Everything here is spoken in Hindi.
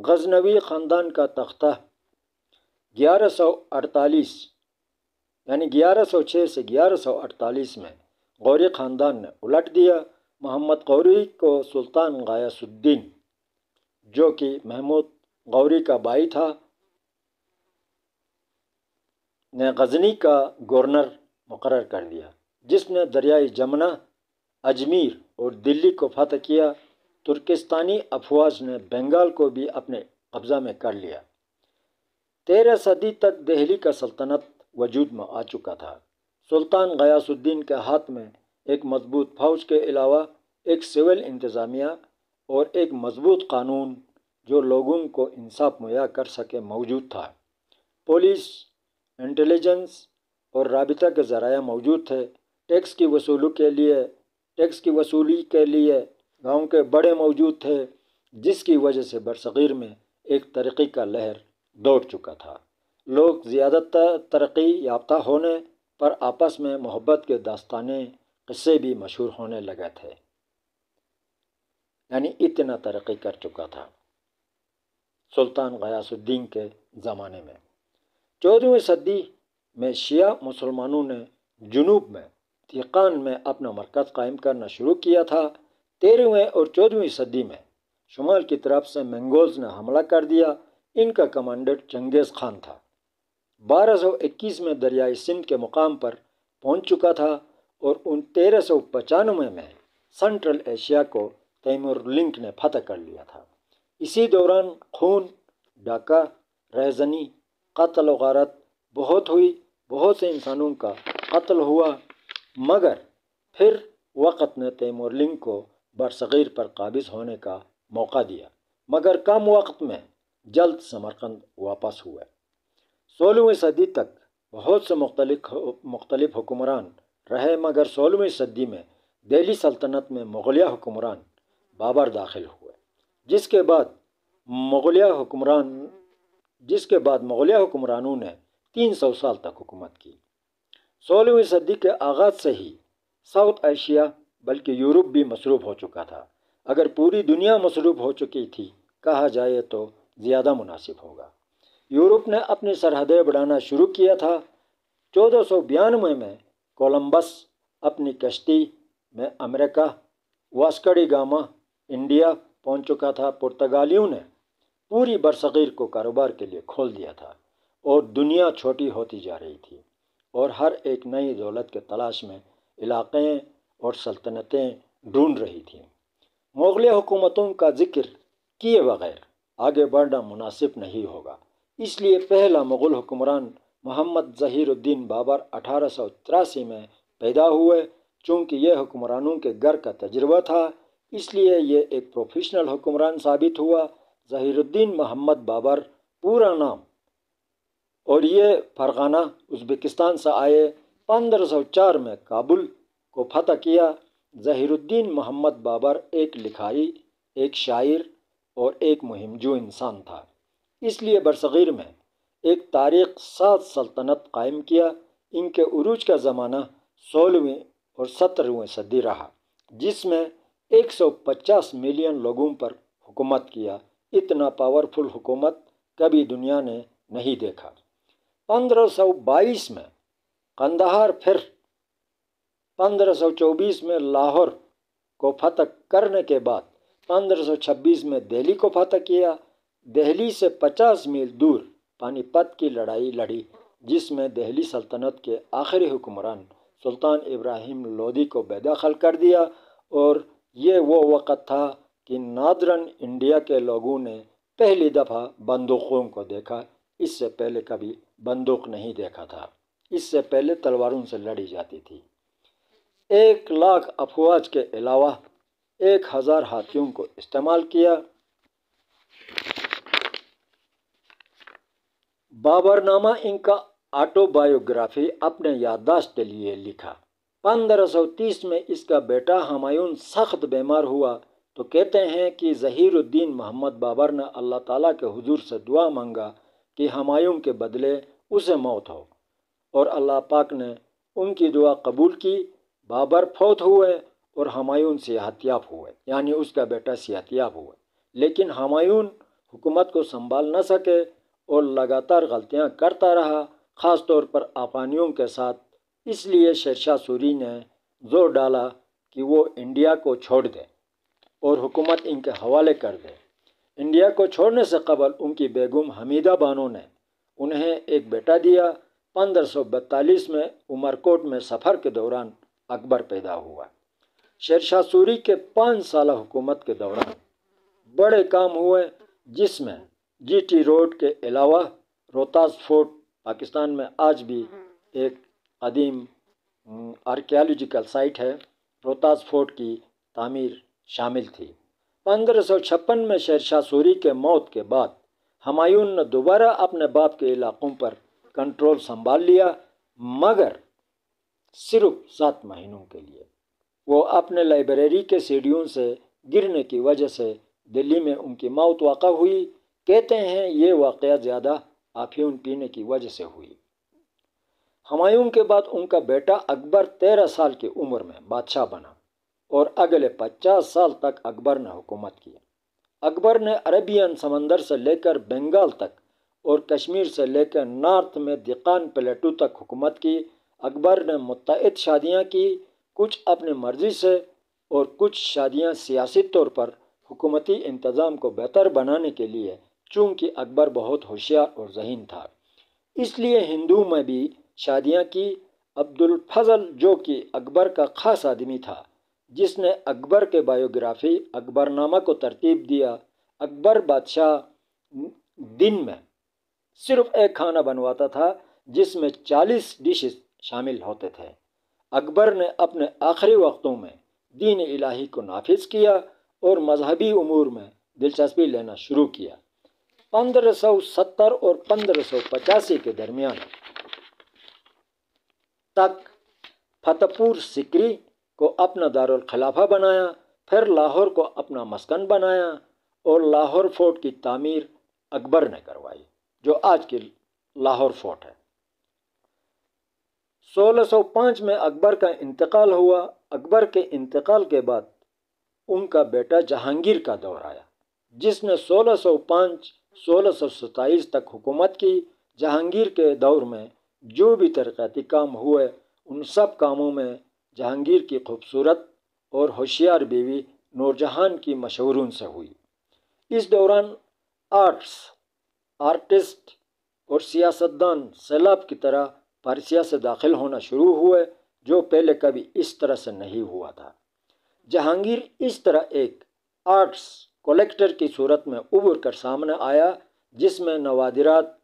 गजनवी ख़ानदान का तख्ता 1148 यानी 1106 से 1148 में गौरी ख़ानदान ने उलट दिया मोहम्मद गौरी को सुल्तान गायासुद्दीन जो कि महमूद गौरी का भाई था ने गजनी का गवर्नर मुकर कर दिया जिसने दरियाई जमुना अजमेर और दिल्ली को फतह किया तुर्किस्तानी अफवाज ने बंगाल को भी अपने कब्जा में कर लिया तेरह सदी तक दिल्ली का सल्तनत वजूद में आ चुका था सुल्तान गयासुद्दीन के हाथ में एक मजबूत फौज के अलावा एक सिविल इंतज़ामिया और एक मजबूत कानून जो लोगों को इंसाफ मुहैया कर सके मौजूद था पुलिस इंटेलिजेंस और रबिता के ज़रा मौजूद थे टैक्स की वसूली के लिए टैक्स की वसूली के लिए गांव के बड़े मौजूद थे जिसकी वजह से बरसग़ीर में एक तरक्की का लहर दौड़ चुका था लोग ज़्यादातर तरक्की याफ्ता होने पर आपस में मोहब्बत के दास्ताने किस्से भी मशहूर होने लगे थे यानी इतना तरक्की कर चुका था सुल्तान गयासुद्दीन के ज़माने में चौदहवीं सदी में शिया मुसलमानों ने जुनूब में तिकान में अपना मरकज़ कायम करना शुरू किया था तेरहवें और चौदहवीं सदी में शुमाल की तरफ से मंगोल्स ने हमला कर दिया इनका कमांडर चंगेज़ खान था 1221 में दरियाई सिंध के मुकाम पर पहुंच चुका था और उन तेरह सौ पचानवे में सेंट्रल एशिया को तैमूर लिंक ने फतह कर लिया था इसी दौरान खून डाका रहजनी कत्ल वारत बहुत हुई बहुत से इंसानों का कत्ल हुआ मगर फिर वक़्त ने तैमूर लिंक को बरसीर पर काबिज होने का मौका दिया मगर कम वक्त में जल्द समरकंद वापस हुए सोलहवीं सदी तक बहुत से मुख्तलिक मुख्तलिफ हुकुमरान रहे मगर सोलहवीं सदी में दिल्ली सल्तनत में मुगलिया हुक्मरान बाबर दाखिल हुए जिसके बाद मुगलिया हुकुमरान जिसके बाद मुगलिया हुकुमरानों ने तीन सौ साल तक हुकूमत की सोलहवीं सदी के आगाज़ से ही साउथ एशिया बल्कि यूरोप भी मसरूफ़ हो चुका था अगर पूरी दुनिया मसरूफ़ हो चुकी थी कहा जाए तो ज़्यादा मुनासिब होगा यूरोप ने अपनी सरहदें बढ़ाना शुरू किया था चौदह सौ बयानवे में कोलंबस अपनी कश्ती में अमेरिका वास्कड़ी गामा इंडिया पहुंच चुका था पुर्तगालियों ने पूरी बरसीर को कारोबार के लिए खोल दिया था और दुनिया छोटी होती जा रही थी और हर एक नई दौलत के तलाश में इलाक़े और सल्तनतें ढूंढ रही थीं मुग़ल हुकूमतों का जिक्र किए बगैर आगे बढ़ना मुनासिब नहीं होगा इसलिए पहला मुग़ल हुक्मरान मोहम्मद ज़हीरुद्दीन बाबर अठारह में पैदा हुए चूँकि यह हुक्मरानों के घर का तजर्बा था इसलिए ये एक प्रोफेशनल हुक्मरान साबित हुआ ज़हीरुद्दीन मोहम्मद बाबर पूरा नाम और ये फरगाना उज़्बेकिस्तान से आए 1504 में काबुल को फतह किया जहीरुद्दीन मोहम्मद बाबर एक लिखाई एक शायर और एक मुहिम जो इंसान था इसलिए बरसग़ीर में एक तारीख सात सल्तनत कायम किया इनके उरूज का ज़माना सोलहवें और सत्रहवें सदी रहा जिसमें 150 मिलियन लोगों पर हुकूमत किया इतना पावरफुल हुकूमत कभी दुनिया ने नहीं देखा 1522 में कंदहार फिर 1524 में लाहौर को फतह करने के बाद 1526 में दिल्ली को फतह किया दिल्ली से 50 मील दूर पानीपत की लड़ाई लड़ी जिसमें दिल्ली सल्तनत के आखिरी हुक्मरान सुल्तान इब्राहिम लोदी को बेदखल कर दिया और ये वो वक़्त था कि नादरन इंडिया के लोगों ने पहली दफ़ा बंदूकों को देखा इससे पहले कभी बंदूक नहीं देखा था इससे पहले तलवारों से लड़ी जाती थी एक लाख अफवाज के अलावा एक हज़ार हाथियों को इस्तेमाल किया बाबरनामा इनका ऑटोबायोग्राफी अपने याददाश्त के लिए लिखा 1530 में इसका बेटा हमायून सख्त बीमार हुआ तो कहते हैं कि जहीरुद्दीन मोहम्मद बाबर ने अल्लाह ताला के हुजूर से दुआ मांगा कि हमायूं के बदले उसे मौत हो और अल्लाह पाक ने उनकी दुआ कबूल की बाबर फौत हुए और हमायून सेहतियाब हुए यानी उसका बेटा सेहतियाब हुआ लेकिन हमायून हुकूमत को संभाल न सके और लगातार गलतियां करता रहा ख़ास तौर पर आफानियों के साथ इसलिए शेरशाह सूरी ने जोर डाला कि वो इंडिया को छोड़ दें और हुकूमत इनके हवाले कर दें इंडिया को छोड़ने से कबल उनकी बेगम हमीदा बानो ने उन्हें एक बेटा दिया पंद्रह में उमरकोट में सफ़र के दौरान अकबर पैदा हुआ शेरशाह सूरी के पाँच साल हुकूमत के दौरान बड़े काम हुए जिसमें जीटी रोड के अलावा रोहतास फोर्ट पाकिस्तान में आज भी एक अदीम आर्कियालॉजिकल साइट है रोहतास फोर्ट की तामीर शामिल थी पंद्रह में शेरशाह सूरी के मौत के बाद हमायून ने दोबारा अपने बाप के इलाकों पर कंट्रोल संभाल लिया मगर सिर्फ सात महीनों के लिए वो अपने लाइब्रेरी के सीढ़ियों से गिरने की वजह से दिल्ली में उनकी मौत वाक़ हुई कहते हैं ये वाक़ ज़्यादा आफियन पीने की वजह से हुई हमायूं के बाद उनका बेटा अकबर तेरह साल की उम्र में बादशाह बना और अगले पचास साल तक अकबर ने हुकूमत की अकबर ने अरबियन समंदर से लेकर बंगाल तक और कश्मीर से लेकर नॉर्थ में दिकान प्लेटू तक हुकूमत की अकबर ने मुतद शादियाँ की कुछ अपने मर्ज़ी से और कुछ शादियाँ सियासी तौर पर हुकूमती इंतज़ाम को बेहतर बनाने के लिए चूँकि अकबर बहुत होशियार और जहन था इसलिए हिंदू में भी शादियाँ की अब्दुल फजल जो कि अकबर का ख़ास आदमी था जिसने अकबर के बायोग्राफी अकबरनामा को तरतीब दिया अकबर बादशाह दिन में सिर्फ एक खाना बनवाता था जिसमें 40 डिशेस शामिल होते थे अकबर ने अपने आखिरी वक्तों में दीन इलाही को नाफिज किया और मजहबी उमूर में दिलचस्पी लेना शुरू किया 1570 और पचासी के दरमियान तक फतेहपुर सिकरी को अपना दारुल खिलाफा बनाया फिर लाहौर को अपना मस्कन बनाया और लाहौर फोर्ट की तामीर अकबर ने करवाई जो आज की लाहौर फोर्ट है 1605 में अकबर का इंतकाल हुआ अकबर के इंतकाल के बाद उनका बेटा जहांगीर का दौर आया जिसने 1605 1627 तक हुकूमत की जहांगीर के दौर में जो भी तरक्याती काम हुए उन सब कामों में जहांगीर की खूबसूरत और होशियार बीवी नूरजहान की मशहूरून से हुई इस दौरान आर्ट्स आर्टिस्ट और सियासतदान सैलाब की तरह पर्सिया से दाखिल होना शुरू हुए जो पहले कभी इस तरह से नहीं हुआ था जहांगीर इस तरह एक आर्ट्स कलेक्टर की सूरत में उभर कर सामने आया जिसमें नवादिरात